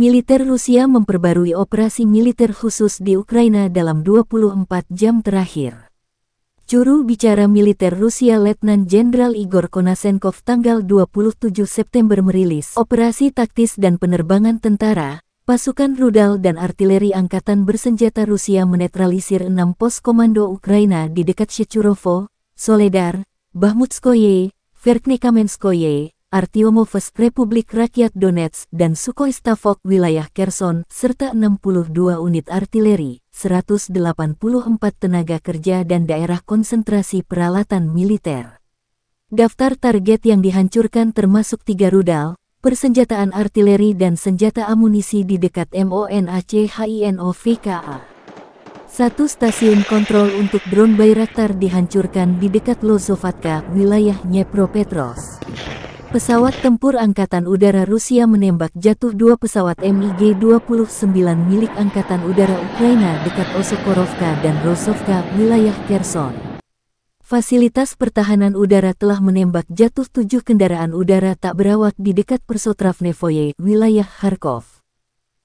militer Rusia memperbarui operasi militer khusus di Ukraina dalam 24 jam terakhir. Juru bicara militer Rusia Letnan Jenderal Igor Konasenkov tanggal 27 September merilis operasi taktis dan penerbangan tentara, pasukan rudal dan artileri angkatan bersenjata Rusia menetralisir enam pos komando Ukraina di dekat Shechurovo, Soledar, Bahmutskoye, Verknekamenskoye, Artyomovs Republik Rakyat Donetsk dan Sukhoi Stavok wilayah Kherson, serta 62 unit artileri, 184 tenaga kerja dan daerah konsentrasi peralatan militer. Daftar target yang dihancurkan termasuk tiga rudal, persenjataan artileri dan senjata amunisi di dekat MONACHINOVKA. Satu stasiun kontrol untuk drone Bayraktar dihancurkan di dekat Lozovatka, wilayah Dnepropetrovsk pesawat tempur Angkatan Udara Rusia menembak jatuh dua pesawat MiG-29 milik Angkatan Udara Ukraina dekat Osokorovka dan Rosovka, wilayah Kherson. Fasilitas pertahanan udara telah menembak jatuh tujuh kendaraan udara tak berawak di dekat Persotravnevoye, wilayah Kharkov.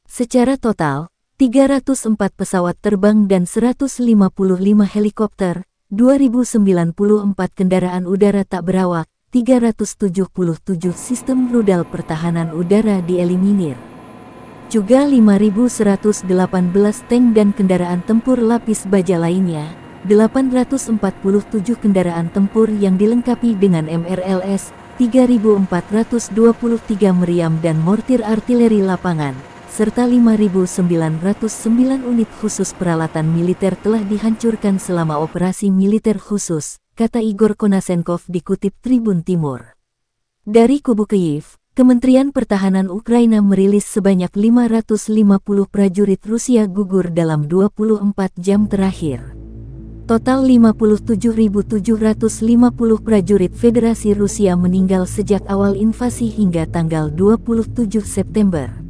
Secara total, 304 pesawat terbang dan 155 helikopter, 2094 kendaraan udara tak berawak, 377 sistem rudal pertahanan udara dieliminir. Juga 5.118 tank dan kendaraan tempur lapis baja lainnya, 847 kendaraan tempur yang dilengkapi dengan MRLS, 3.423 meriam dan mortir artileri lapangan, serta 5.909 unit khusus peralatan militer telah dihancurkan selama operasi militer khusus, kata Igor Konasenkov dikutip Tribun Timur. Dari kubu Kiev, Kementerian Pertahanan Ukraina merilis sebanyak 550 prajurit Rusia gugur dalam 24 jam terakhir. Total 57.750 prajurit Federasi Rusia meninggal sejak awal invasi hingga tanggal 27 September.